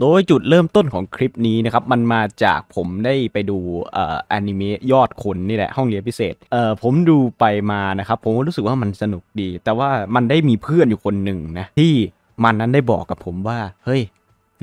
โดยจุดเริ่มต้นของคลิปนี้นะครับ มันมาจากผมได้ไปดูเอ่ออนิเมะยอดคนนี่แหละ ห้องเรียนพิเศษเอ่อผมดูไปมานะครับ ผมรู้สึกว่ามันสนุกดี แต่ว่ามันได้มีเพื่อนอยู่คนหนึ่งนะ ที่มันนั้นได้บอกกับผมว่า เฮ้ย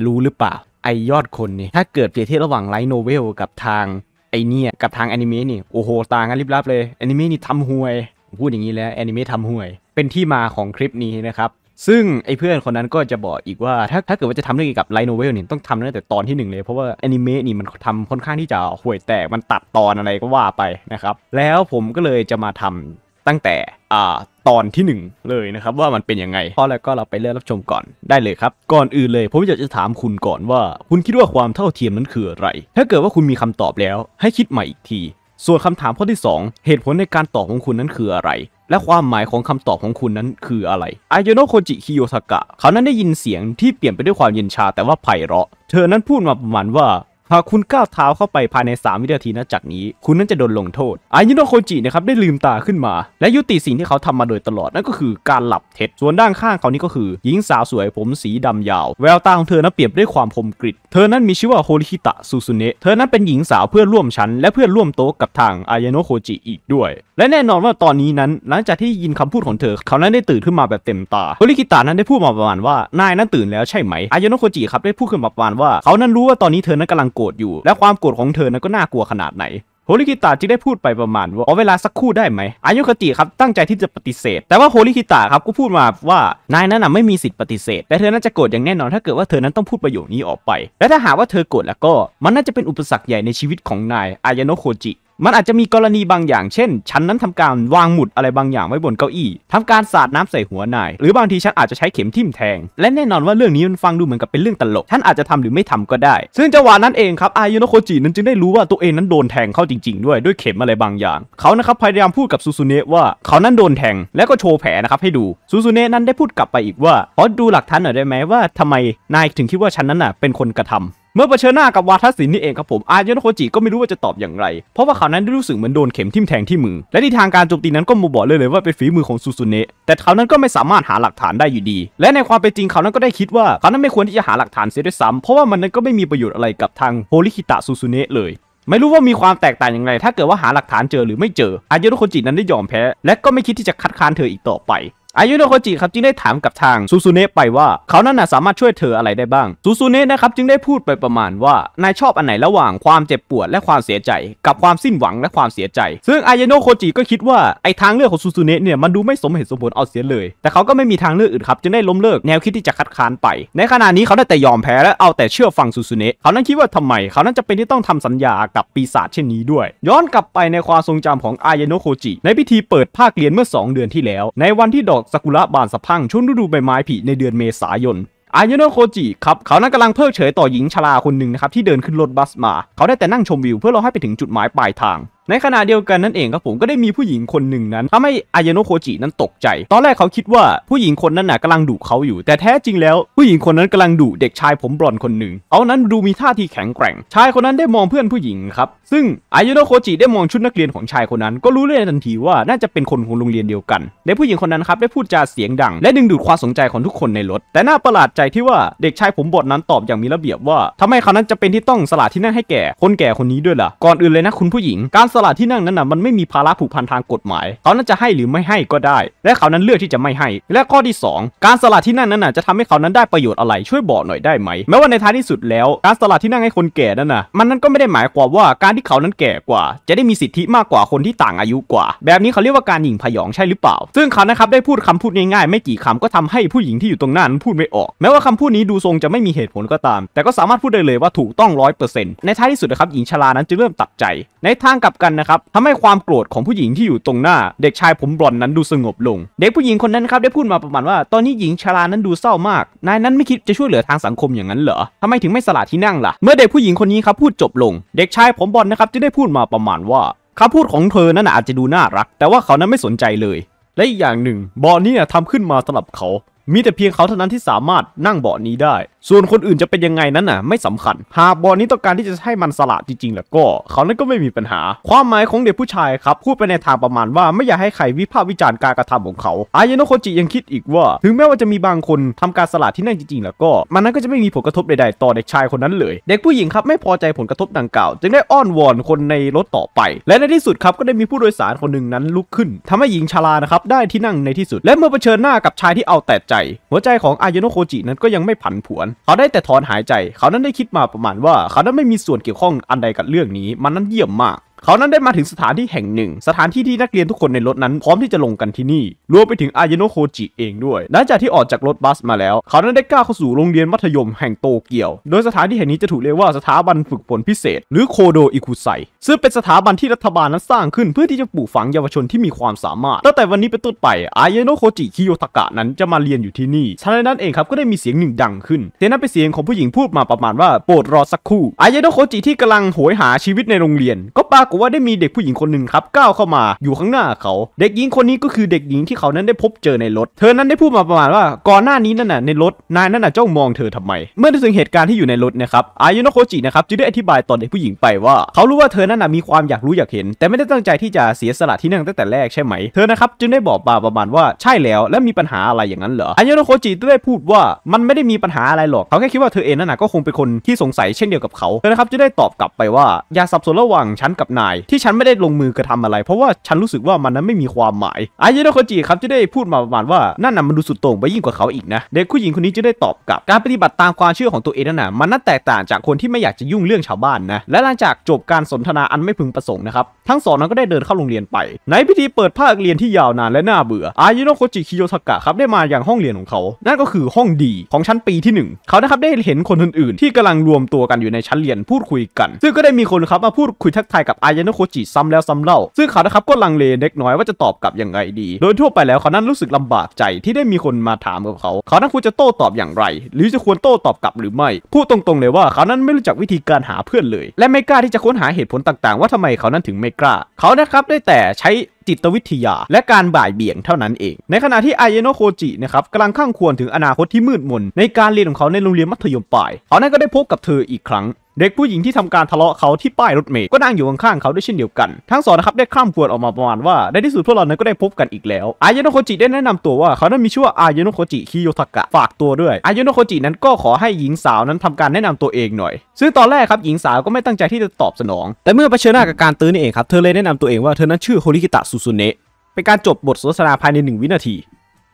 รู้หรือเปล่าไอยอดคนนี่ ถ้าเกิดเปรียบเทียบระหว่างไลท์โนเวลกับทางไอเนี่ยกับทางอนิเมะนี่ โอ้โหต่างกันลิบลับเลยอนิเมะนี่ทำห่วย พูดอย่างนี้แล้วแอนิเมะทำห่วย เป็นที่มาของคลิปนี้นะครับซึ่งไอ้เพื่อนคนนั้นก็จะบอกอีกว่าถ้าถ้าเกิดว่าจะทำเรื่องเกี่ยวกับไลโนเวลเนี่ยต้องทำตั้งแต่ตอนที่ 1 เลย เพราะว่าแอนิเมะนี่มันทำค่อนข้างที่จะห่วยแตกมันตัดตอนอะไรก็ว่าไปนะครับแล้วผมก็เลยจะมาทำตั้งแต่อ่า ตอนที่ 1 เลยนะครับว่ามันเป็นยังไง เพราะแล้วก็เราไปเริ่มรับชมก่อนได้เลยครับก่อนอื่นเลยผมอยากจะถามคุณก่อนว่า คุณคิดว่าความเท่าเทียมนั้นคืออะไร ถ้าเกิดว่าคุณมีคำตอบแล้วให้คิดใหม่อีกที ส่วนคำถามข้อที่ 2 เหตุผลในการตอบของคุณนั้นคืออะไรและความหมายของคำตอบของคุณนั้นคืออะไรอายโนะโคจิคิโยสกะ เขานั้นได้ยินเสียงที่เปลี่ยนไปด้วยความเย็นชาแต่ว่าไพเราะ เธอนั้นพูดมาประมาณว่าหากคุณก้าวเท้าเข้าไปภายใน 3 วินาทีนัจากนี้ คุณนั้นจะโดนลงโทษ อายุโนโคจินะครับได้ลืมตาขึ้นมา และยุติสิ่งที่เขาทำมาโดยตลอดนั่นก็คือการหลับเท็จส่วนด้านข้างเขานี้ก็คือหญิงสาวสวยผมสีดำยาว แววตาของเธอนั้นเปรียบด้วยความคมกริบเธอนั้นมีชื่อว่าโฮลิคิตะซูซุเนะเธอนั้นเป็นหญิงสาวเพื่อร่วมชั้นและเพื่อร่วมโต๊ะกับทางอายโนโคจิอีกด้วย และแน่นอนว่าตอนนี้นั้นหลังจากที่ยินคำพูดของเธอ เขานั้นได้ตื่นขึ้นมาแบบเต็มตาโฮลิคิตะนั้นได้พูดมาประมาณว่านายนั้นตื่นแล้วใช่ไหมอายโนโคจิครับได้พูดขึ้นมาประมาณว่าเขานั้นรู้ว่าตอนนี้เธอนั้นกำลังกรธอยู่และความโกรธของเธอนั้นก็น่ากลัวขนาดไหน โฮลิคิตาจึงได้พูดไปประมาณว่าเอเวลาสักครู่ได้ไหม อายุคติครับตั้งใจที่จะปฏิเสธ แต่ว่าโฮลิคิตาครับก็พูดมาว่า นายนั้นนะไม่มีสิทธิ์ปฏิเสธ แต่เธอน่าจะโกรธอย่างแน่นอนถ้าเกิดว่าเธอนั้นต้องพูดประโยคนี้ออกไป และถ้าหากว่าเธอโกรธแล้วก็มันน่าจะเป็นอุปสรรคใหญ่ในชีวิตของนายอายโนโคจิมันอาจจะมีกรณีบางอย่างเช่น ฉันนั้นทำการวางหมุดอะไรบางอย่างไว้บนเก้าอี้ ทำการสาดน้ำใส่หัวนายหรือบางทีฉันอาจจะใช้เข็มทิ่มแทง และแน่นอนว่าเรื่องนี้มันฟังดูเหมือนกับเป็นเรื่องตลกฉันอาจจะทำหรือไม่ทำก็ได้ ซึ่งจังหวะนั้นเองครับอายุโนโคจินั้นจึงได้รู้ว่าตัวเองนั้นโดนแทงเข้าจริงๆด้วย ด้วยเข็มอะไรบางอย่าง เขานะครับพยายามพูดกับซูซูเนะว่า เขานั้นโดนแทงและก็โชว์แผลนะครับให้ดูซูซูเนะนั้นได้พูดกลับไปอีกว่าขอดูหลักฐานหน่อยได้ไหมว่าทำไมนายถึงคิดว่าฉันนั้นน่ะเป็นคนกระทำเมื่อเผชิญหน้ากับวาทศิลป์นี่เองครับผมอาเโนโคจิก็ไม่รู้ว่าจะตอบอย่างไรเพราะว่าเขานั้นได้รู้สึกเหมือนโดนเข็มทิ่มแทงที่มือ และทนทางการโจมตีนั้นก็มูบอกเลยเลยว่าเป็นฝีมือของซูซูเนะแต่เขานั้นก็ไม่สามารถหาหลักฐานได้อยู่ดี และในความเป็นจริงเขานั้นก็ได้คิดว่าเขานั้นไม่ควรที่จะหาหลักฐานเสียด้วยซ้ำเพราะว่ามันนั้นก็ไม่มีประโยชน์อะไรกับทางโฮลิคิตะซูซูเนะเลย ไม่รู้ว่ามีความแตกต่างอย่างไร ถ้าเกิดว่าหาหลักฐานเจอหรือไม่เจออาเยโโคจินั้นได้ยอมแพ้และก็ไม่คิดที่จะคัดค้านเธออีกต่อไปอายุโนโคจิครับจึงได้ถามกับทางซูซูเนะไปว่า เขานั้นน่ะสามารถช่วยเธออะไรได้บ้างซูซูเนะนะครับจึงได้พูดไปประมาณว่า นายชอบอันไหนระหว่างความเจ็บปวดและความเสียใจ กับความสิ้นหวังและความเสียใจ ซึ่งอายุโนโคจิก็คิดว่าไอ้ทางเลือกของซูซูเนะเนี่ยมันดูไม่สมเหตุสมผลเอาเสียเลย แต่เขาก็ไม่มีทางเลือกอื่นครับจึงได้ล้มเลิกแนวคิดที่จะคัดค้านไป ในขณะนี้เขาได้แต่ยอมแพ้และเอาแต่เชื่อฟังซูซูเนะเขานั้นคิดว่าทำไมเขานั้นจะเป็นที่ต้องทำสัญญากับปีศาจเช่นนี้ด้วย ย้อนกลับไปในความทรงจำของอายุโนโคจิในพิธีเปิดภาคเรียนเมื่อ2เดือนที่แล้ว ในวันที่ดอกซากุระบานสะพังช่วงฤดูใบไม้ผลิในเดือนเมษายน อายโนโคจิครับ เขานั้นกำลังเพิกเฉยต่อหญิงชราคนหนึ่งนะครับ ที่เดินขึ้นรถบัสมา เขาได้แต่นั่งชมวิวเพื่อรอให้ไปถึงจุดหมายปลายทางในขณะเดียวกันนั่นเองครับผมก็ได้มีผู้หญิงคนหนึ่งนั้นทำให้อายโนะโคจินั้นตกใจ ตอนแรกเขาคิดว่าผู้หญิงคนนั้นน่ะกำลังดุเขาอยู่ แต่แท้จริงแล้ว ผู้หญิงคนนั้นกำลังดุเด็กชายผมบลอนคนหนึ่งเขานั้นดูมีท่าทีแข็งแกร่ง ชายคนนั้นได้มองเพื่อนผู้หญิงครับ ซึ่งอายโนะโคจิได้มองชุดนักเรียนของชายคนนั้น ก็รู้เลยทันทีว่าน่าจะเป็นคนของโรงเรียนเดียวกันและผู้หญิงคนนั้นครับได้พูดจาเสียงดังและดึงดูดความสนใจของทุกคนในรถ แต่น่าประหลาดใจที่ว่าเด็กชายผมบอนั้นตอบอย่างมีระเบียบว่า ทำไมเขานั้นจะเป็นที่ต้องสลดที่นั่งให้แก่ คนแก่คนนี้ด้วยล่ะก่อนอื่นเลยนะคุณผู้หญิงการสสละที่นั่งนั้นน่ะมันไม่มีภาระผูกพันทางกฎหมายเขานั้นจะให้หรือไม่ให้ก็ได้ และเขานั้นเลือกที่จะไม่ให้ และข้อที่ 2 การสละที่นั่งนั้นน่ะจะทำให้เขานั้นได้ประโยชน์อะไรช่วยบอกหน่อยได้ไหม แม้ว่าในท้ายที่สุดแล้วการสละที่นั่งให้คนแก่นั้นน่ะมันนั้นก็ไม่ได้หมายความว่าการที่เขานั้นแก่กว่า จะได้มีสิทธิมากกว่าคนที่ต่างอายุกว่า แบบนี้เขาเรียกว่าการหยิ่งผยองใช่หรือเปล่า ซึ่งเขานะครับได้พูดคำพูดง่ายๆ ไม่กี่คำก็ทำให้ผู้หญิงที่อยู่ตรงหน้านั้นพูดไม่ออก แม้ว่าคำพูดนี้ดูทรงจะไม่มีเหตุผลก็ตาม แต่ก็สามารถพูดได้เลยว่าถูกต้องร้อยเปอร์เซ็นต์ในท้ายที่สุดนะครับหญิงชรานั้นจึงเริ่มตัดใจในทางกลับกัันนะครับทำให้ความโกรธของผู้หญิงที่อยู่ตรงหน้า เด็กชายผมบลอนนั้นดูสงบลงเด็กผู้หญิงคนนั้นครับได้พูดมาประมาณว่าตอนนี้หญิงชรานั้นดูเศร้ามากนายนั้นไม่คิดจะช่วยเหลือทางสังคมอย่างนั้นเหรอทำไมถึงไม่สละที่นั่งล่ะ เมื่อเด็กผู้หญิงคนนี้ครับพูดจบลง เด็กชายผมบลอนนะครับจะได้พูดมาประมาณว่าคำพูดของเธอนั้นอาจจะดูน่ารัก แต่ว่าเขานั้นไม่สนใจเลย และอีกอย่างหนึ่ง บอลนี่ทำขึ้นมาสำหรับเขามีแต่เพียงเขาเท่านั้นที่สามารถนั่งเบาะนี้ได้ ส่วนคนอื่นจะเป็นยังไงนั้นน่ะไม่สำคัญ หากเบาะนี้ต้องการที่จะให้มันสละจริงๆ แล้วก็ เขานั้นก็ไม่มีปัญหา ความหมายของเด็กผู้ชายครับ พูดไปในทางประมาณว่าไม่อยากให้ใครวิพากษ์วิจารณ์การกระทำของเขา อายโนโคจิยังคิดอีกว่า ถึงแม้ว่าจะมีบางคนทำการสละที่นั่งจริงๆแล้วก็มันนั้นก็จะไม่มีผลกระทบใดๆ ต่อเด็กชายคนนั้นเลย เด็กผู้หญิงครับไม่พอใจผลกระทบดังกล่าวจึงได้อ้อนวอนคนในรถต่อไป และในที่สุดครับก็ได้มีผู้โดยสารคนหนึ่งนั้นลุกขึ้นทำให้หญิงชรานะครับได้ที่นั่งในที่สุด และเมื่อเผชิญหน้ากับชายที่เอาแต่ใจหัวใจของอายโนโคจินั้นก็ยังไม่ผันผวน เขาได้แต่ถอนหายใจ เขานั้นได้คิดมาประมาณว่า เขานั้นไม่มีส่วนเกี่ยวข้องอันใดกับเรื่องนี้ มันนั้นเยี่ยมมากเขานั้นได้มาถึงสถานที่แห่งหนึ่ง สถานที่ที่นักเรียนทุกคนในรถนั้นพร้อมที่จะลงกันที่นี่รวมไปถึงอายโนโคจิเองด้วย หลังจากที่ออกจากรถบัสมาแล้ว เขานั้นได้ก้าวเข้าสู่โรงเรียนมัธยมแห่งโตเกียว โดยสถานที่แห่งนี้จะถูกเรียกว่าสถาบันฝึกฝนพิเศษ หรือโคโดอิคุไซซึ่งเป็นสถาบันที่รัฐบาลนั้นสร้างขึ้นเพื่อที่จะปลูกฝังเยาวชนที่มีความสามารถ ตั้งแต่วันนี้เป็นต้นไปอายโนโคจิคิโยตะกะนั้นจะมาเรียนอยู่ที่นี่ฉะนนั้นเองครับก็ได้มีเสียงหนึ่งดังขึ้นเสียงนั้นเป็นเสียงของผู้หญิงพูดมาประมาณว่าโปรดรอสักครู่ อายโนโคจิที่กำลังโหยหาชีวิตในโรงเรียนก็ปรากฏว่าได้มีเด็กผู้หญิงคนหนึ่งครับก้าวเข้ามาอยู่ข้างหน้าเขาเด็กหญิงคนนี้ก็คือเด็กหญิงที่เขานั้นได้พบเจอในรถ เธอนั้นได้พูดมาประมาณว่าก่อนหน้านี้นั่นน่ะในรถนายนั่นน่ะเจ้ามองเธอทำไมเมื่อได้ถึงเหตุการณ์ที่อยู่ในรถนะครับอายุโนโคจินะครับจึงได้อธิบายตอนเด็กผู้หญิงไปว่า เขารู้ว่าเธอนั้นน่ะมีความอยากรู้อยากเห็น แต่ไม่ได้ตั้งใจที่จะเสียสละที่นั่งตั้งแต่แรกใช่ไหม เธอนะครับจึงได้บอกบาประมาณว่าใช่แล้ว และมีปัญหาอะไรอย่างนั้นเหรออายุโนโคจิได้พูดว่ามันไม่ได้มีปัญหาอะไรหรอกเขาแค่คิดว่าเธอเองนั่นน่ะก็คงเป็นคนที่สงสัยเช่นเดียวกับเขาเธอนะครับจึงได้ตอบกลับไปว่าอย่าสับสนระหว่างฉันกับนายที่ฉันไม่ได้ลงมือกระทำอะไร เพราะว่าฉันรู้สึกว่ามันนั้นไม่มีความหมายอายโนโคจิครับจะได้พูดมาประมาณว่านั่นน่ะมันดูสุดโต่งไปยิ่งกว่าเขาอีกนะเด็กผู้หญิงคนนี้จะได้ตอบกลับการปฏิบัติตามความเชื่อของตัวเองนั่นน่ะมันน่าแตกต่างจากคนที่ไม่อยากจะยุ่งเรื่องชาวบ้านนะและหลังจากจบการสนทนาอันไม่พึงประสงค์นะครับทั้งสองนั้นก็ได้เดินเข้าโรงเรียนไป ในพิธีเปิดภาคเรียนที่ยาวนานและน่าเบื่ออายโนโคจิคิโยทากะครับได้มาอย่างห้องเรียนของเขานั่นก็คือห้องดีของชั้นปีที่ 1 เขานะครับได้เห็นคนอื่นๆ ที่กำลังรวมตัวกันอยู่ในชั้นเรียนพูดคุยกัน ซึ่งก็ได้มีคนครับมาพูดคุยทักทายกับอายาโนโคจิซ้ำแล้ว ซ้ำเล่า ซึ่งเขานะครับก็ลังเลเล็กน้อยว่าจะตอบกลับยังไงดี โดยทั่วไปแล้วเขานั้นรู้สึกลำบากใจที่ได้มีคนมาถามกับเขา เขานั้นควรจะโต้ตอบอย่างไร หรือจะควรโต้ตอบกลับหรือไม่ พูดตรงๆเลยว่า เขานั้นไม่รู้จักวิธีการหาเพื่อนเลย และไม่กล้าที่จะค้นหาเหตุผลต่างๆ ว่าทำไมเขานั้นถึงไม่กล้า เขานะครับได้แต่ใช้จิตวิทยาและการบ่ายเบี่ยงเท่านั้นเอง ในขณะที่ไอเยโนโคจินะครับกำลังข้างควรถึงอนาคตที่มืดมน ในการเรียนของเขาในโรงเรียนมัธยมปลายเขานั้นก็ได้พบกับเธออีกครั้ง เด็กผู้หญิงที่ทำการทะเลาะเขาที่ป้ายรถเมล์ก็นั่งอยู่ข้างๆเขาด้วยเช่นเดียวกัน ทั้งสองนะครับได้ข้ามขวดออกมาประมาณว่าในที่สุดพวกเรานั้นก็ได้พบกันอีกแล้วอายโนโคจิได้แนะนำตัวว่าเขานั้นมีชื่อว่าอายโนโคจิคิโยทากะฝากตัวด้วยอายโนโคจินั้นก็ขอให้หญิงสาวนั้นทำการแนะนำตัวเองหน่อย ซึ่งตอนแรกครับหญิงสาวก็ไม่ตั้งใจที่จะตอบสนอง แต่เมื่อเผชิญหน้ากับการตื้อนี่เองครับเธอเลยแนะนำตัวเองว่าเธอนั้นชื่อโฮริกิตะสุูซูเนะเป็นการจบบทสนทนาภายใน 1 วินาที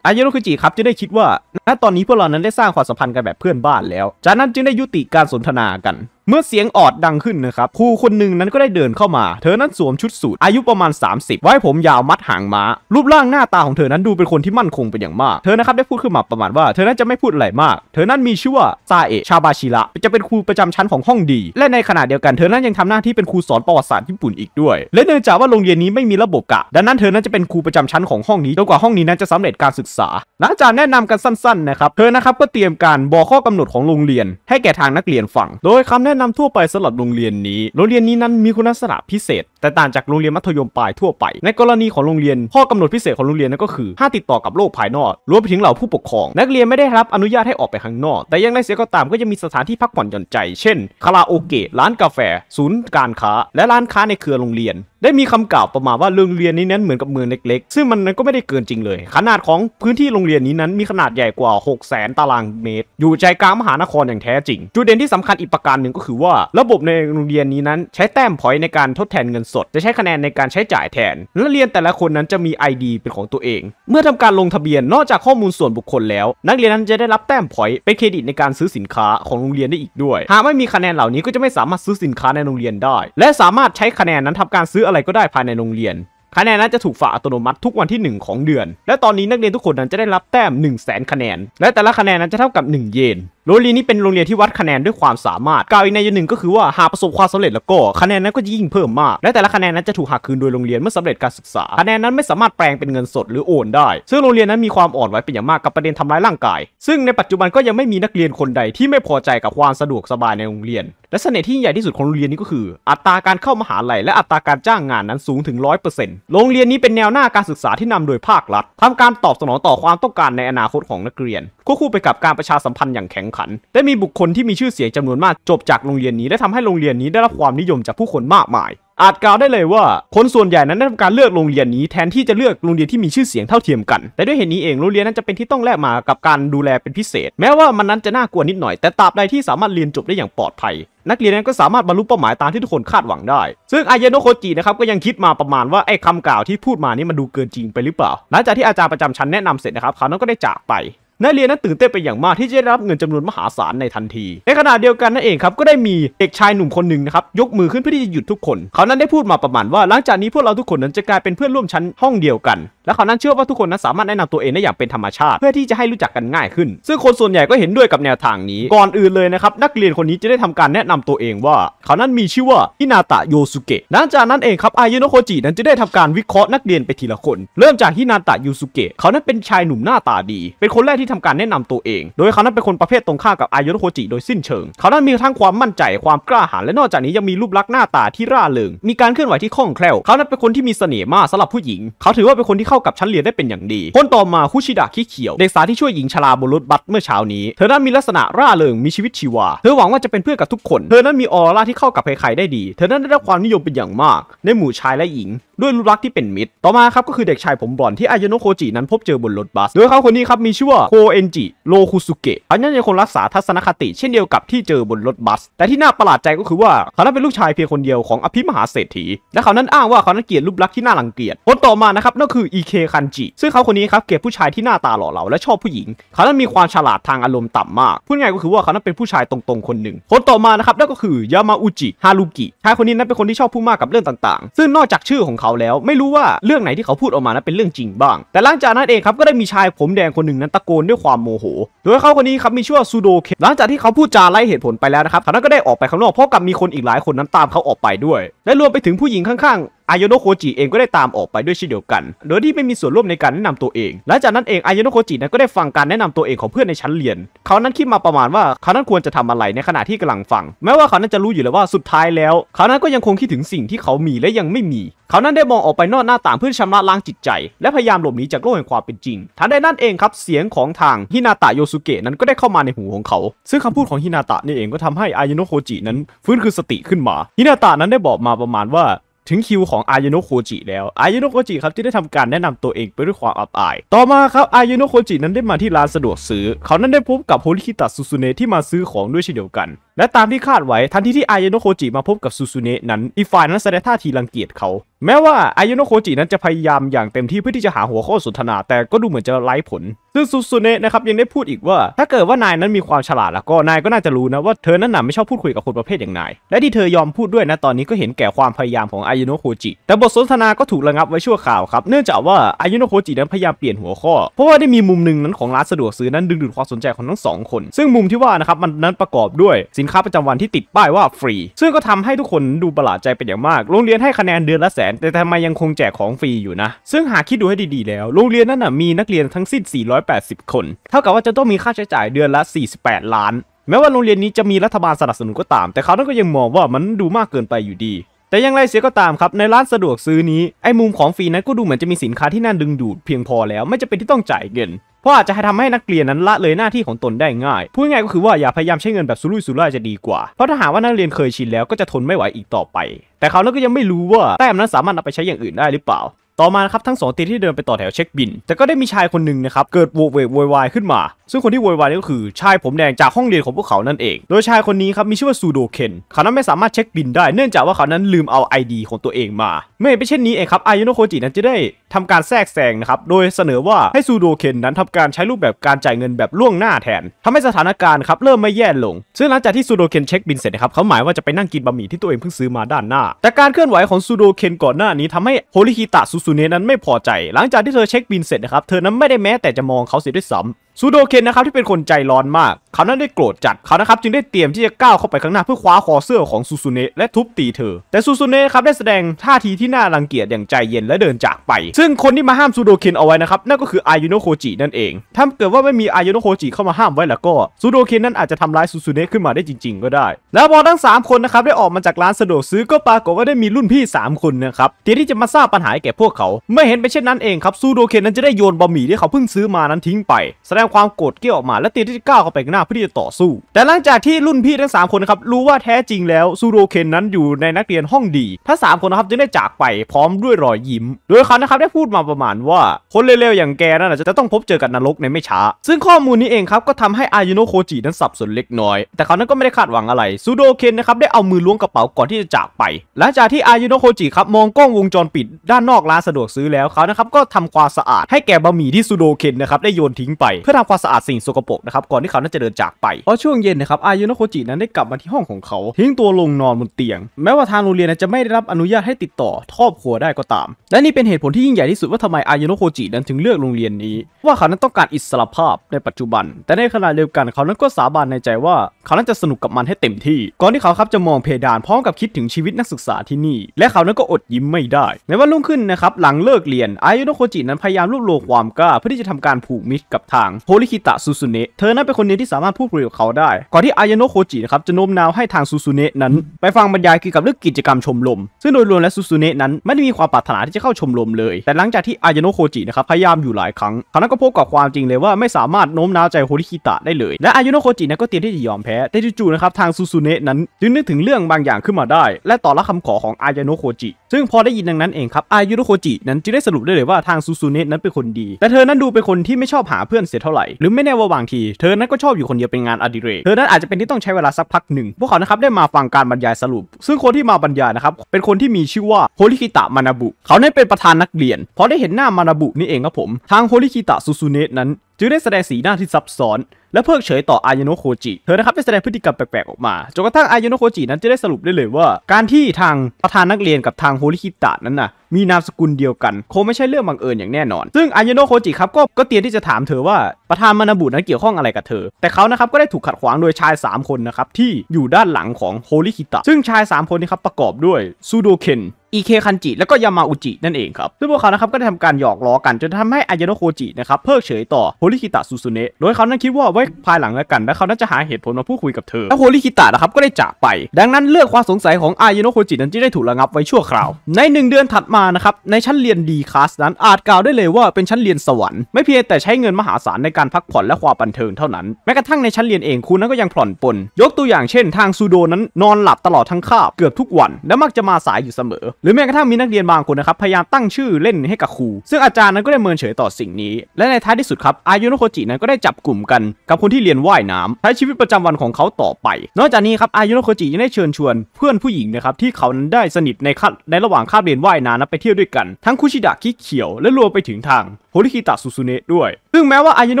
อายโรคุจิครับจะได้คิดว่าณตอนนี้พวกเรานั้นได้สร้างความสัมพันธ์กันแบบเพื่อนบ้านแล้ว จากนั้นจึงได้ยุติการสนทนากันเมื่อเสียงออดดังขึ้นนะครับครูคนหนึ่งนั้นก็ได้เดินเข้ามาเธอนั้นสวมชุดสูทอายุประมาณ 30 ไว้ผมยาวมัดหางม้า รูปร่างหน้าตาของเธอนั้นดูเป็นคนที่มั่นคงเป็นอย่างมาก เธอนะครับได้พูดขึ้นมาประมาณว่าเธอนั้นจะไม่พูดอะไรมาก เธอนั้นมีชื่อว่าซาเอะชาบาชิระจะเป็นครูประจำชั้นของห้องดีและในขณะเดียวกันเธอนั้นยังทำหน้าที่เป็นครูสอนประวัติศาสตร์ญี่ปุ่นอีกด้วย และเนื่องจากว่าโรงเรียนนี้ไม่มีระบบกะดังนั้นเธอนั้นจะเป็นครูประจำชั้นของห้องนี้จนกว่าห้องนี้นั้นจะสำเร็จการศึกษาหลังจากแนะนำกันสั้นๆนะครับเธอนะครับก็เตรียมการบอกข้อกำหนดของโรงเรียน ให้แก่ทางนักเรียนฟังโดยคำแนะนำทั่วไปสำหรับโรงเรียนนี้ โรงเรียนนี้นั้นมีคุณลักษณะพิเศษ แต่ต่างจากโรงเรียนมัธยมปลายทั่วไป ในกรณีของโรงเรียนข้อกำหนดพิเศษของโรงเรียนนั้นก็คือ ห้ามติดต่อกับโลกภายนอก รวมไปถึงเหล่าผู้ปกครอง นักเรียนไม่ได้รับอนุญาตให้ออกไปข้างนอก แต่ยังไรเสียก็ตามก็จะมีสถานที่พักผ่อนหย่อนใจ เช่น คาราโอเกะ ร้านกาแฟ ศูนย์การค้า และร้านค้าในเครือโรงเรียน ได้มีคำกล่าวประมาณว่าโรงเรียนนี้นั้นเหมือนกับเมืองเล็กๆ ซึ่งมันก็ไม่ได้เกินจริงเลย ขนาดของพื้นที่โรงเรียนนี้นั้นมีขนาดใหญ่กว่า 6 0 0 0 0 0 ตารางเมตร อยู่ใจกลางมหานครอย่างแท้จริง จุดเด่นที่สำคัญอีกประการหนึ่งก็คือว่าระบบในโรงเรียนนี้นั้นใช้แต้มพอยต์ในการทดแทนเงินสด จะใช้คะแนนในการใช้จ่ายแทน และเรียนแต่ละคนนั้นจะมี ID เป็นของตัวเอง เมื่อทำการลงทะเบียนนอกจากข้อมูลส่วนบุคคลแล้ว นักเรียนนั้นจะได้รับแต้มพอยต์เป็นเครดิตในการซื้อสินค้าของโรงเรียนได้อีกด้วย หากไม่มีคะแนนเหล่านี้ก็จะไม่สามารถซื้อสินค้าในโรงเรียนได้ และสามารถใช้คะแนนนั้นทำการซื้ออะไรก็ได้ภายในโรงเรียน คะแนนนั้นจะถูกฝากอัตโนมัติทุกวันที่ 1 ของเดือนและตอนนี้นักเรียนทุกคนนั้นจะได้รับแต้ม 1 0 0 0 0แคะแนน และแต่ละคะแนนนั้นจะเท่ากับ 1 เยนโรงเรียนนี้เป็นโรงเรียนที่วัดคะแนนด้วยความสามารถกล่าวอีกในหนึ่งก็คือว่าหากประสบความสำเร็จแล้วก็คะแนนนั้นก็ยิ่งเพิ่มมาก และแต่ละคะแนนนั้นจะถูกหักคืนโดยโรงเรียนเมื่อสำเร็จการศึกษา คะแนนนั้นไม่สามารถแปลงเป็นเงินสดหรือโอนได้ ซึ่งโรงเรียนนั้นมีความอ่อนไหวเป็นอย่างมากกับประเด็นทำร้ายร่างกาย ซึ่งในปัจจุบันก็ยังไม่มีนักเรียนคนใดที่ไม่พอใจกับความสะดวกสบายในโรงเรียน และเสน่ห์ที่ใหญ่ที่สุดของโรงเรียนนี้ก็คือ อัตราการเข้ามหาลัยและอัตราการจ้างงานนั้นสูงถึงนต์โรงเรียนนี้เป็นแนวหน้าการศึกษาที่นำโดยภาครัฐทำการตอบสนองต่อความต้องการในอนาคตของนักเรียน ควบคู่ไปกับการประชาสัมพันธ์อย่างแข็งขนขันได้มีบุคคลที่มีชื่อเสียงจำนวนมากจบจากโรงเรียนนี้ และทำให้โรงเรียนนี้ได้รับความนิยมจากผู้คนมากมาย อาจกล่าวได้เลยว่า คนส่วนใหญ่นั้นได้ทำการเลือกโรงเรียนนี้ แทนที่จะเลือกโรงเรียนที่มีชื่อเสียงเท่าเทียมกัน แต่ด้วยเหตุนี้เอง โรงเรียนนั้นจะเป็นที่ต้องแลกมากับการดูแลเป็นพิเศษ แม้ว่ามันนั้นจะน่ากลัวนิดหน่อย แต่ตราบใดที่สามารถเรียนจบได้อย่างปลอดภัย นักเรียนนั้นก็สามารถบรรลุเป้าหมายตามที่ทุกคนคาดหวังได้ ซึ่งอายโนโคจินะครับก็ยังคิดมาประมาณว่าไอ้คำกล่าวที่พูดมานี่มันดูเกินจริงไปหรือเปล่าหลังจากที่อาจารย์ประจำชั้นแนะนำเสร็จนะครับเขาก็ได้จากไปนักเรียนนั้นตื่นเต้นไปอย่างมากที่จะได้รับเงินจำนวนมหาศาลในทันที ในขณะเดียวกันนั่นเองครับก็ได้มีเด็กชายหนุ่มคนหนึ่งนะครับ ยกมือขึ้นเพื่อที่จะหยุดทุกคน เขานั้นได้พูดมาประมาณว่า หลังจากนี้พวกเราทุกคนนั้นจะกลายเป็นเพื่อนร่วมชั้นห้องเดียวกันและเขานั้นเชื่อว่าทุกคนนั้นสามารถแนะนำตัวเองได้อย่างเป็นธรรมชาติ เพื่อที่จะให้รู้จักกันง่ายขึ้น ซึ่งคนส่วนใหญ่ก็เห็นด้วยกับแนวทางนี้ ก่อนอื่นเลยนะครับ นักเรียนคนนี้จะได้ทำการแนะนำตัวเองว่า เขานั้นมีชื่อว่าฮินาตะโยสุเกะหลังจากนั้นเองครับอายุโนโคจินั้นจะได้ทำการวิเคราะห์นักเรียนไปทีละคน เริ่มจากฮินาตะโยสุเกะเขานั้นเป็นชายหนุ่มหน้าตาดี เป็นคนแรกที่ทำการแนะนำตัวเอง โดยเขานั้นเป็นคนประเภทตรงข้ามกับอายุโนโคจิโดยสิ้นเชิง เขานั้นมีทั้งความมั่นใจความกล้าหาญและนอกจากนี้ยังมีรูปลักษณ์หน้าตาที่ร่าเริง มีการเคลื่อนไหวที่คล่องแคล่วเขานั้นเป็นคนที่มีเสน่ห์มากสำหรับผู้หญิง เขาถือว่าเป็นคนที่เข้ากับชั้นเรียนได้เป็นอย่างดี คนต่อมาคุชิดะคิเขียว เด็กสาวที่ช่วยหญิงชราบนรถบัสเมื่อเช้านี้เธอนั้นมีลักษณะร่าเริงมีชีวิตชีวา เธอหวังว่าจะเป็นเพื่อนกับทุกคน เธอนั้นมีออร่าที่เข้ากับใครๆได้ดี เธอนั้นได้รับความนิยมเป็นอย่างมาก ในหมู่ชายและหญิงด้วยรูปลักษณ์ที่เป็นมิตรต่อมาครับก็คือเด็กชายผมบอนที่อายโนโคจินั้นพบเจอบนรถบัสโดยเขาคนนี้ครับมีชื่อว่าโคเอนจิโรคุสุเกะเขานั้นยังคงรักษาทัศนคติ เช่นเดียวกับที่เจอบนรถบัส แต่ที่น่าประหลาดใจก็คือว่า เขานั้นเป็นลูกชายเพียงคนเดียวของอภิมหาเศรษฐี และเขานั้นอ้างว่าเขานั้นเกลียดรูปลักษณ์ที่น่ารังเกียจ คนต่อมานะครับนั่นคืออีเคคันจิซึ่งเขาคนนี้ครับเกลียดผู้ชายที่หน้าตาหล่อเหลาและชอบผู้หญิง เขานั้นมีความฉลาดทางอารมณ์ต่ำมาก พูดง่ายก็คือว่าเขานั้นเป็นผู้ชายตรงๆคนหนึ่งคนต่อมานะครับนั่นก็คือยามาอุจิฮารุกิชายคนนี้นั้นเป็นคนที่ชอบพูดมากกับเรื่องต่าง ๆ ซึ่งนอกจากชื่อของเขาาแล้วไม่รู้ว่าเรื่องไหนที่เขาพูดออกมานั้นเป็นเรื่องจริงบ้าง แต่หลังจากนั้นเองครับก็ได้มีชายผมแดงคนหนึ่งนั้นตะโกนด้วยความโมโห โดยเขาคนนี้ครับมีชื่อว่าซูโดเค หลังจากที่เขาพูดจาไล่เหตุผลไปแล้วนะครับเขาก็ได้ออกไปข้างนอกเพราะกับมีคนอีกหลายคนนั้นตามเขาออกไปด้วยและรวมไปถึงผู้หญิงข้างๆอายโนโคจิเองก็ได้ตามออกไปด้วยเช่นเดียวกัน โดยที่ไม่มีส่วนร่วมในการแนะนำตัวเอง หลังจากนั้นเองอายโนโคจินั้นก็ได้ฟังการแนะนำตัวเองของเพื่อนในชั้นเรียน เขานั้นคิดมาประมาณว่าเขานั้นควรจะทำอะไรในขณะที่กำลังฟัง แม้ว่าเขานั้นจะรู้อยู่แล้วว่าสุดท้ายแล้ว เขานั้นก็ยังคงคิดถึงสิ่งที่เขามีและยังไม่มี เขานั้นได้มองออกไปนอกหน้าต่างเพื่อชำระล้างจิตใจ และพยายามหลบหนีจากโลกแห่งความเป็นจริง ทันใดนั้นเองครับเสียงของทางฮินาตะโยสุเกะนั้นก็ได้เข้ามาในหูของเขา ซึ่งคำพูดของฮินาตะนี่เองก็ทำให้อายโนโคจินั้นฟื้นคืนสติขึ้นมาฮินาตะนั้นได้บอกมาประมาณว่าถึงคิวของอายโนโคจิ แล้ว อายโนโคจิครับ ที่ได้ทำการแนะนำตัวเองไปด้วยความอับอาย ต่อมาครับอายโนโคจินั้นได้มาที่ร้านสะดวกซื้อ เขานั้นได้พบกับโฮลิคิตะซูซูเนะที่มาซื้อของด้วยเช่นเดียวกันและตามที่คาดไว้ทันทีที่อายโนโคจิมาพบกับซูซูเนะนั้น อีฟายนั้นแสดงท่าทีรังเกียจเขา แม้ว่าอายโนโคจินั้นจะพยายามอย่างเต็มที่เพื่อที่จะหาหัวข้อสนทนาแต่ก็ดูเหมือนจะไร้ผล ซึ่งซูซูเนะนะครับยังได้พูดอีกว่า ถ้าเกิดว่านายนั้นมีความฉลาดแล้วก็ นายก็น่าจะรู้นะว่าเธอนั้นน่ะไม่ชอบพูดคุยกับคนประเภทอย่างนายและที่เธอยอมพูดด้วยนะตอนนี้ก็เห็นแก่ความพยายามของอายโนโคจิ แต่บทสนทนาก็ถูกระงับไว้ชั่วคราวครับเนื่องจากว่าอายโนโคจินั้นพยายามเปลี่ยนหัวข้อเพราะว่าได้มีมุมหนึ่งนั้นของร้านสะดวกซื้อนั้นดึงดูดความสนใจของทั้งสองคน ซึ่งมุมที่ว่านะครับมันนั้นประกอบด้วยสินค้าประจำวันที่ติดป้ายว่าฟรี ซึ่งก็ทำให้ทุกคนดูประหลาดใจเป็นอย่างมาก โรงเรียนให้คะแนนเดือนละแสน แต่ทำไมยังคงแจกของฟรีอยู่นะ ซึ่งหากคิดดูให้ดีๆแล้วโรงเรียนนั้นนะมีนักเรียนทั้งสิ้น 480 คน เท่ากับว่าจะต้องมีค่าใช้จ่ายเดือนละ 48 ล้าน แม้ว่าโรงเรียนนี้จะมีรัฐบาลสนับสนุนก็ตาม แต่เขาก็ยังมองว่ามันดูมากเกินไปอยู่ดีแต่อย่างไรเสียก็ตามครับในร้านสะดวกซื้อนี้ไอ้มุมของฟรีนั้นก็ดูเหมือนจะมีสินค้าที่น่าดึงดูดเพียงพอแล้วไม่จะเป็นที่ต้องจ่ายเงินเพราะอาจจะทำให้นักเรียนนั้นละเลยหน้าที่ของตนได้ง่าย พูดง่ายก็คือว่าอย่าพยายามใช้เงินแบบสุรุ่ยสุร่ายจะดีกว่า เพราะถ้าหากว่านักเรียนเคยชินแล้วก็จะทนไม่ไหวอีกต่อไป แต่เขาก็ยังไม่รู้ว่าแต้มนั้นสามารถนำไปใช้อย่างอื่นได้หรือเปล่าต่อมาครับทั้งสองตีที่เดินไปต่อแถวเช็คบิน แต่ก็ได้มีชายคนหนึ่งนะครับเกิดโวเวกโวยวายขึ้นมา ซึ่งคนที่โวยวายนี่ก็คือชายผมแดงจากห้องเรียนของพวกเขานั่นเอง โดยชายคนนี้ครับมีชื่อว่าซูโดเคนเขานั้นไม่สามารถเช็คบินได้ เนื่องจากว่าเขานั้นลืมเอา ID ของตัวเองมาเมื่อเป็นเช่นนี้เองครับอายุโนโคจินั้นจะได้ทำการแทรกแซงนะครับโดยเสนอว่าให้ซูโดเคนนั้นทำการใช้รูปแบบการจ่ายเงินแบบล่วงหน้าแทนทำให้สถานการณ์ครับเริ่มไม่แย่ลงซึ่งหลังจากที่ซูโดเคนเช็คบินเสร็จนะครับเขาหมายว่าจะไปนั่งกินบะหมี่ที่ตัวเองเพิ่งซื้อมาด้านหน้าแต่การเคลื่อนไหวของซูโดเคนก่อนหน้านี้ทำให้โฮลิฮิตะซูซซูเนะนั้นไม่พอใจ หลังจากที่เธอเช็คบินเสร็จนะครับ เธอนั้นไม่ได้แม้แต่จะมองเขาเสียด้วยซ้ำซูโดเคนนะครับ ที่เป็นคนใจร้อนมาก เขานั้นได้โกรธจัด เขานะครับจึงได้เตรียมที่จะก้าวเข้าไปข้างหน้าเพื่อคว้าคอเสื้อของซูซูเนะและทุบตีเธอ แต่ซูซูเนะครับ ได้แสดงท่าทีที่น่ารังเกียจอย่างใจเย็นและเดินจากไป ซึ่งคนที่มาห้ามซูโดเคนเอาไว้นะครับ นั่นก็คืออายุโนโคจินั่นเอง ถ้าเกิดว่าไม่มีอายุโนโคจิเข้ามาห้ามไว้แล้วก็ซูโดเคนนั้นอาจจะทำร้ายซูซูเนะขึ้นมาได้จริงๆ ก็ได้ แล้วพอทั้ง3คนนะครับได้ออกมาจากร้านสะดวกซื้อก็ปรากฏว่าได้มีรุ่นพี่3 คนนะครับที่ที่จะมาทราบปัญหาแก่พวกเขาเมื่อเห็นไปเช่นนั้นเองครับซูโดเคนนั้นจะได้โยนบะหมี่ที่เขาเพิ่งซื้อมานั้นทิ้งไปแสดงความโกรธเกี้ยออกมา และเตรียมที่จะก้าวเข้าไปข้างหน้าเพื่อที่จะต่อสู้ แต่หลังจากที่รุ่นพี่ทั้ง 3 คนนะครับ รู้ว่าแท้จริงแล้วซูโรเคนนั้นอยู่ในนักเรียนห้องดี ทั้งมคนนะครับจึงได้จากไปพร้อมด้วยรอยยิ้ม โดยเขานะครับได้พูดมาประมาณว่าคนเร็วๆ อย่างแกนั่นจะต้องพบเจอกับนรกในไม่ช้า ซึ่งข้อมูลนี้เองครับ ก็ทำให้อายุโนโคจินั้นสับสนเล็กน้อยแต่เขานั้นก็ไม่ได้คาดหวังอะไรซูโดเคนนะครับได้เอามือล้วงกระเป๋าก่อนที่จะจากไปหลังจากที่อายุโนโคจิครับมองกล้องวงจรปิด ด้านนอกร้านสะดวกซื้อแล้วเขานะครับก็ทำความสะอาด ให้แก่บะหมี่ที่ซูโดเคนนะครับได้โยนทิ้งไปเพื่อทำความสะอาดสิ่งสกปรกนะครับ ก่อนที่เขาน่นจะเดินจากไปพอช่วงเย็นนะครับอายุโนโคจินั้นได้กลับมาที่ห้องของเขาทิ้งตัวลงนอนบนเตียง แม้ว่าทางโรงเรียนจะไม่ได้รับอนุญาตให้ติดต่อครอบครัวได้ก็ตาม และนี่เป็นเหตุผลที่ยิ่งใหญ่ที่สุดว่าทำไมอายุโนโคจินั้นถึงเลือกโรงเรียนนี้ ว่าเขานั้นต้องการอิสรภาพในปัจจุบัน แต่ในขณะเดียวกันเขานั้นก็สาบานในใจว่า เขานั้นจะสนุกกับมันให้เต็มที่ ก่อนที่เขาครับจะมองเพดานพร้อมกับคิดถึงชีวิตนักศึกษาที่นี่ และเขานั้นก็อดยิ้มไม่ได้ม้ว่ารุ่งขึ้นนะครับหลังเลิกเรียนอายุนโคจินั้นพยายามรวบรวมความกล้าเพื่อที่จะทำการผูกมิตรกับทางโฮลิคิตะซูซุเนะเธอนั้นเป็นคนเดียวที่สามารถพูดคุยกับเขาได้ ก่อนที่อายโนโคจินะครับจะโน้มน้าวให้ทางซูซุเนะนั้นไปฟังบรรยายเกี่ยวกับเรื่องกิจกรรมชมรมซึ่งโดยรวมแล้วซูซุเนะนั้นไม่ได้มีความปรารถนาที่จะเข้าชมรมเลย แต่หลังจากที่อายโนโคจินะครับพยายามอยู่หลายครั้งเขานั้นก็พบกับความจริงเลยว่าไม่สามารถโน้มน้าวใจโฮลิคิตะได้เลย และอายโนโคจินั้นก็เตรียมที่จะยอมแพ้แต่จู่ๆนะครับทางซูซุเนะนั้นจึงนึกถึงเรื่องบางอย่างขึ้นมาได้ และต่อรับคำขอของอายโนโคจิซึ่งพอได้ยินดังนั้นเองครับ อายุรุโคจินั้นจึงได้สรุปได้เลยว่าทางซูซูเนะนั้นเป็นคนดี แต่เธอนั้นดูเป็นคนที่ไม่ชอบหาเพื่อนเสียเท่าไหร่ หรือไม่แน่ว่าบางที เธอนั้นก็ชอบอยู่คนเดียวเป็นงานอดิเรก เธอนั้นอาจจะเป็นที่ต้องใช้เวลาสักพักหนึ่งพวกเขานะครับได้มาฟังการบรรยายสรุป ซึ่งคนที่มาบรรยายนะครับ เป็นคนที่มีชื่อว่าโฮลิคิตะมานาบุ เขาเนี่ยเป็นประธานนักเรียน พอได้เห็นหน้ามานาบุนี่เองครับผม ทางโฮลิคิตะซูซูเนะนั้นจึงได้แสดงสีหน้าที่ซับซ้อน และเพิกเฉยต่ออายโนโคจิเธอนะครับได้แสดงพฤติกรรมแปลกๆ ออกมาจนกระทั่งอายโนโคจินั้นจะได้สรุปได้เลยว่าการที่ทางประธานนักเรียนกับทางโฮลิคิตะนั้นน่ะมีนามสกุลเดียวกัน คงไม่ใช่เรื่องบังเอิญอย่างแน่นอน ซึ่งอายโนโคจิครับก็ก็เตรียมที่จะถามเธอว่าประธานมานาบุนั้นเกี่ยวข้องอะไรกับเธอ แต่เขานะครับก็ได้ถูกขัดขวางโดยชาย3คนนะครับที่อยู่ด้านหลังของโฮลิคิตะซึ่งชาย3คนนี้ครับประกอบด้วยซูโดเคนอีเคคันจิและก็ยามาอุจินั่นเองครับซึ่งพวกเขานะครับก็ได้ทำการหยอกล้อกันจนทำให้อายโนโคจินะครับเพิกเฉยต่อโฮลิคิตะซูซุเนะโดยเขานั้นคิดว่าไว้ภายหลังแล้วกัน และเขานั้นจะหาเหตุผลมาพูดคุยกับเธอ แล้วโฮลิคิตะนะครับก็ได้จากไป ดังนั้นเรื่องความสงสัยของอายโนโคจินั้นจึงได้ถูกระงับไว้ชั่วคราว ใน 1 เดือนถัดมานะครับในชั้นเรียนดีคลาสนั้นอาจกล่าวได้เลยว่าเป็นชั้นเรียนสวรรค์ไม่เพียงแต่ใช้เงินมหาศาลในการพักผ่อนและความบันเทิงเท่านั้นแม้กระทั่งในชั้นเรียนเองคุณนั้นก็ยังผ่อนปลนยกตัวอย่างเช่นทางซูโดนั้นนอนหลับตลอดทั้งคาบเกือบทุกวันและมักจะมาสายอยู่เสมอหรือแม้กระทั่งมีนักเรียนบางคนนะครับ พยายามตั้งชื่อเล่นให้กับครู ซึ่งอาจารย์นั้นก็ได้เมินเฉยต่อสิ่งนี้ และในท้ายที่สุดครับอายุโนโคจินั้นก็ได้จับกลุ่มกัน กับคนที่เรียนว่ายน้ำใช้ชีวิตประจำวันของเขาต่อไป นอกจากนี้ครับอายุโนโคจิยังได้เชิญชวนเพื่อนผู้หญิงนะครับ ที่เขานั้นได้สนิทในในระหว่างคาบเรียนว่ายน้ำไปเที่ยวด้วยกันทั้งคุชิดะคิเขียวและรวมไปถึงทางโฮริคิตะซูซูเนะด้วย ซึ่งแม้ว่าอายโน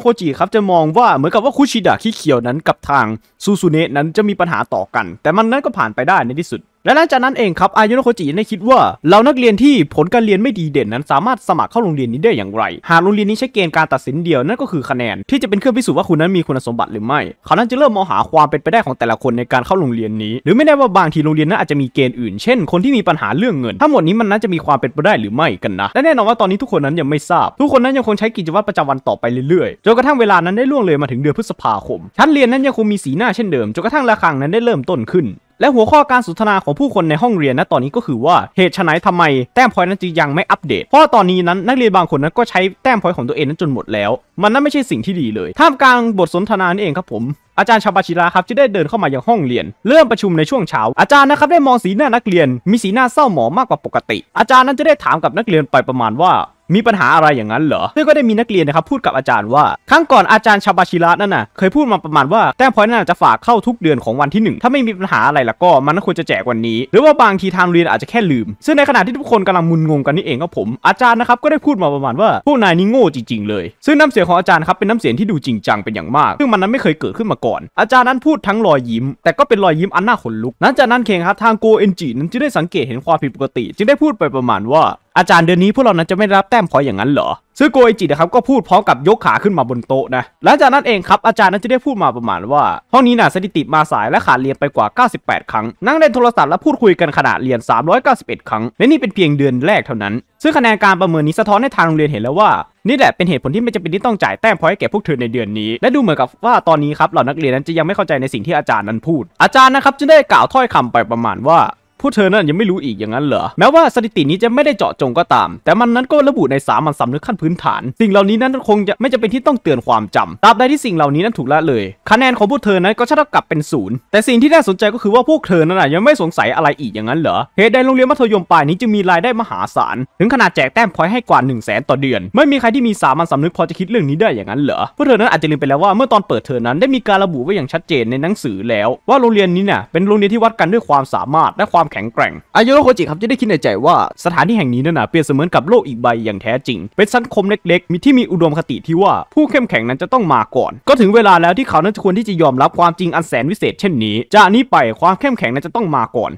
โคจิครับ จะมองว่าเหมือนกับว่าคุชิดะี้เขียวนั้นกับทางซูซูเนะนั้นจะมีปัญหาต่อกัน แต่มันนั้นก็ผ่านไปได้ในที่สุด และหลังจากนั้นเองครับอายโนโคจิได้คิดว่า เรานักเรียนที่ผลการเรียนไม่ดีเด่นนั้นสามารถสมัครเข้าโรงเรียนนี้ได้อย่างไร หากโรงเรียนนี้ใช้เกณฑ์การตัดสินเดียวนั่นก็คือคะแนนที่จะเป็นเครื่องพิสูจน์ว่าคุณนั้นมีคุณสมบัติหรือไม่ เขานั้นจะเริ่มมองหาความเป็นไปได้ของแต่ละคนในการเข้าโรงเรียนนี้ หรือไม่แน่ว่าบางทีโรงเรียนนั้น อาจจะมีเกณฑ์อื่น เช่นคนที่มีปัญหาเรื่องเงิน ทั้งหมดนี้มันน่าจะมีความเป็นไปได้หรือไม่กันนะและแน่นอนว่าตอนนี้ทุกคนนั้นยังไม่ทราบทุกคคนนั้นยังคงใช้กิจวัตรประจำวันต่อไปเรื่อยๆ จนกระทั่งเวลานั้นได้ล่วงเลยมาถึงเดือนพฤษภาคม ชั้นเรียนนั้นยังคงมีสีหน้าเช่นเดิม จนกระทั่งระฆังนั้นได้เริ่มต้นขึ้น และหัวข้อการสนทนาของผู้คนในห้องเรียนณตอนนี้ก็คือว่าเหตุไฉนทำไมแต้มพอยนั้นจึงยังไม่อัปเดต เพราะตอนนี้นั้นนักเรียนบางคนนั้นก็ใช้แต้มพอยของตัวเองนั้นจนหมดแล้ว มันนั้นไม่ใช่สิ่งที่ดีเลย ท่ามกลางบทสนทนานั่นเองครับผมอาจารย์ชาบาชิระครับจะได้เดินเข้ามายังห้องเรียน เริ่มประชุมในช่วงเช้าอาจารย์นะครับได้มองสีหน้านักเรียนมีสีหน้าเศร้าหมองมากกว่าปกติ อาจารย์นั้นจะได้ถามกับนักเรียนไปประมาณว่ามีปัญหาอะไรอย่างนั้นเหรอซึ่งก็ได้มีนักเรียนนะครับพูดกับอาจารย์ว่า ครั้งก่อนอาจารย์ชาบาชิระนั่นน่ะ เคยพูดมาประมาณว่าแต้มพอยน่าจะฝากเข้าทุกเดือนของวันที่1ถ้าไม่มีปัญหาอะไรละก็ มันควรจะแจกวันนี้ หรือว่าบางทีทางเรียนอาจจะแค่ลืม ซึ่งในขณะที่ทุกคนกำลังมุนงงกันนี่เองครับผมอาจารย์นะครับก็ได้พูดมาประมาณว่าพวกนายนี่โง่จริงๆเลยซึ่งน้ำเสียงของอาจารย์ครับเป็นน้ำเสียงที่ดูจริงจังเป็นอย่างมากซึ่งมันนั้นไม่เคยเกิดขึ้นมาก่อนอาจารย์นั้นพูดทั้งรอยยิ้ม แต่ก็เป็นรอยยิ้มอันน่าขนลุกหลังจากนั้นเคงครับทางโกเอนจินั้นจึงได้สังเกตเห็นความผิดปกติ จึงได้พูดไปประมาณว่าอาจารย์เดือนนี้พวกเรานั้นจะไม่รับแต้มพออย่างนั้นเหรอซึ่งโกอิจินะครับก็พูดพร้อมกับยกขาขึ้นมาบนโต๊ะนะ หลังจากนั้นเองครับอาจารย์นั้นจะได้พูดมาประมาณว่าห้องนี้น่ะสถิติมาสายและขาดเรียนไปกว่า98ครั้งนั่งเล่นโทรศัพท์และพูดคุยกันขณะเรียน391ครั้ง และนี่เป็นเพียงเดือนแรกเท่านั้นซึ่งคะแนนการประเมินนี้สะท้อนให้ทางโรงเรียนเห็นแล้วว่านี่แหละเป็นเหตุผลที่ไม่จำเป็นที่ต้องจ่ายแต้มพอยต์แก่พวกเธอในเดือนนี้ และดูเหมือนกับว่าตอนนี้ครับเหล่านักเรียนนั้นจะยังไม่เข้าใจในสิ่งที่อาจารย์นั้นพูด อาจารย์นะครับจึงได้กล่าวถ้อยคำไปประมาณว่าพวกเธอนั้นยังไม่รู้อีกอย่างนั้นเหรอแม้ว่าสถิตินี้จะไม่ได้เจาะจงก็ตาม แต่มันนั้นก็ระบุในสามัญสำนึกขั้นพื้นฐาน สิ่งเหล่านี้นั้นคงจะไม่จะเป็นที่ต้องเตือนความจำตราบใดที่สิ่งเหล่านี้นั้นถูกละเลยคะแนนของพวกเธอนั้นก็ชะกับเป็นศูนย์แต่สิ่งที่น่าสนใจก็คือว่าพวกเธอนั้นยังไม่สงสัยอะไรอีกอย่างนั้นเหรอเหตุใดโรงเรียนมัธยมปลายนี้จึงมีรายได้มหาศาลถึงขนาดแจกแต้มพอยให้กว่า 1 0 0 0 0แสนต่อเดือน ไม่มีใครที่มีสามัญสำนึกพอจะคิดเรื่องนี้ได้อย่างนั้นเหรอพวกเธอนั้นอาจจะลืมไปแล้วว่าเมื่อตอนเปิดเทอมนั้นได้มีการระบุไว้อย่างชัดเจนในหนังสือแล้ว ว่าโรงเรียนนี้เนี่ยเป็นโรงเรียนที่วัดกันด้วยความสามารถและความความแข็งแกร่งอายโรโคจิครับจะได้คิดในใจว่าสถานที่แห่งนี้นั้นนะเปรียบเสมือนกับโลกอีกใบอย่างแท้จริง เป็นสังคมเล็กๆ มีที่มีอุดมคติที่ว่าผู้เข้มแข็งนั้นจะต้องมาก่อน ก็ถึงเวลาแล้วที่เขานั้นควรที่จะยอมรับความจริงอันแสนวิเศษเช่นนี้จากนี้ไปความเข้มแข็งนั้นจะต้องมาก่อน